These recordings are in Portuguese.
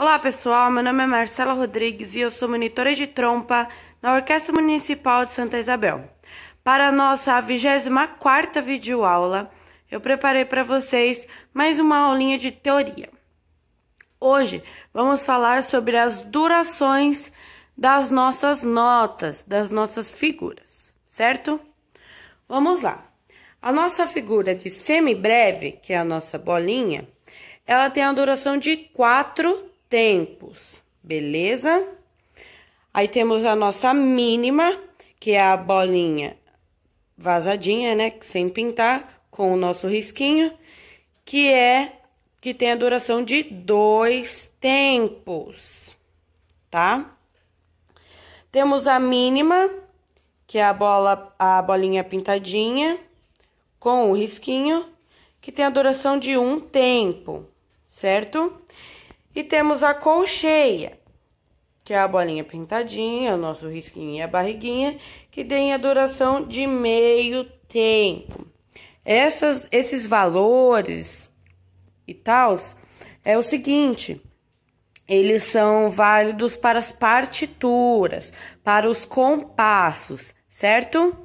Olá pessoal, meu nome é Marcela Rodrigues e eu sou monitora de trompa na Orquestra Municipal de Santa Isabel. Para a nossa 24 vídeo videoaula, eu preparei para vocês mais uma aulinha de teoria. Hoje vamos falar sobre as durações das nossas notas, das nossas figuras, certo? Vamos lá. A nossa figura de semibreve, que é a nossa bolinha, ela tem a duração de 4 tempos, beleza? Aí temos a nossa mínima, que é a bolinha vazadinha, né, sem pintar, com o nosso risquinho, que é que tem a duração de dois tempos, tá? Temos a mínima, que é a bola a bolinha pintadinha com o risquinho, que tem a duração de um tempo, certo? E temos a colcheia, que é a bolinha pintadinha, o nosso risquinho e a barriguinha, que tem a duração de meio tempo. Essas, esses valores e tals é o seguinte eles são válidos para as partituras, para os compassos, certo?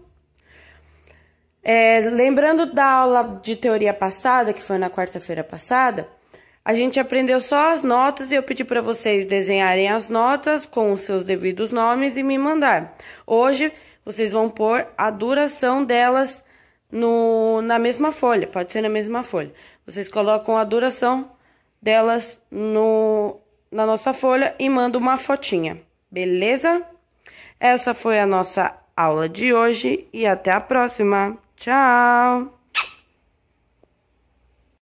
É, lembrando da aula de teoria passada, que foi na quarta-feira passada, a gente aprendeu só as notas e eu pedi para vocês desenharem as notas com os seus devidos nomes e me mandar. Hoje vocês vão pôr a duração delas no, na mesma folha, pode ser na mesma folha. Vocês colocam a duração delas no, na nossa folha e mandam uma fotinha, beleza? Essa foi a nossa aula de hoje e até a próxima. Tchau!